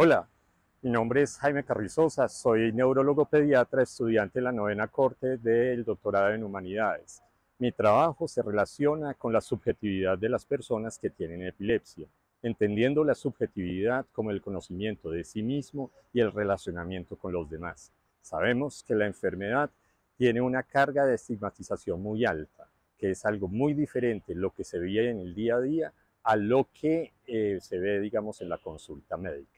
Hola, mi nombre es Jaime Carrizosa, soy neurólogo pediatra, estudiante de la novena corte del doctorado en humanidades. Mi trabajo se relaciona con la subjetividad de las personas que tienen epilepsia, entendiendo la subjetividad como el conocimiento de sí mismo y el relacionamiento con los demás. Sabemos que la enfermedad tiene una carga de estigmatización muy alta, que es algo muy diferente lo que se ve en el día a día a lo que eh, se ve, digamos, en la consulta médica.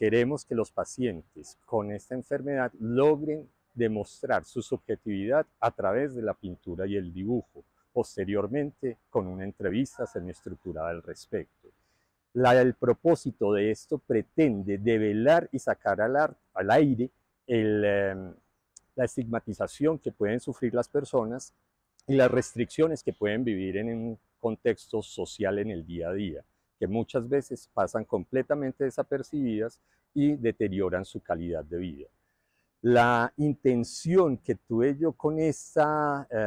Queremos que los pacientes con esta enfermedad logren demostrar su subjetividad a través de la pintura y el dibujo, posteriormente con una entrevista semiestructurada al respecto. La, el propósito de esto pretende develar y sacar al, aire em, la estigmatización que pueden sufrir las personas y las restricciones que pueden vivir en un contexto social en el día a día que muchas veces pasan completamente desapercibidas y deterioran su calidad de vida. La intención que tuve yo con, eh,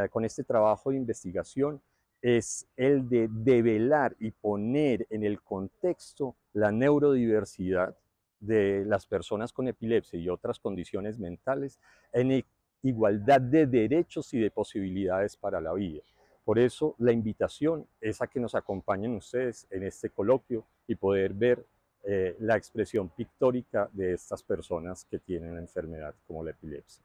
con este trabajo de investigación es el de develar y poner en el contexto la neurodiversidad de las personas con epilepsia y otras condiciones mentales en e, igualdad de derechos y de posibilidades para la vida. Por eso la invitación es a que nos acompañen ustedes en este coloquio y poder ver eh, la expresión pictórica de estas personas que tienen la enfermedad como la epilepsia.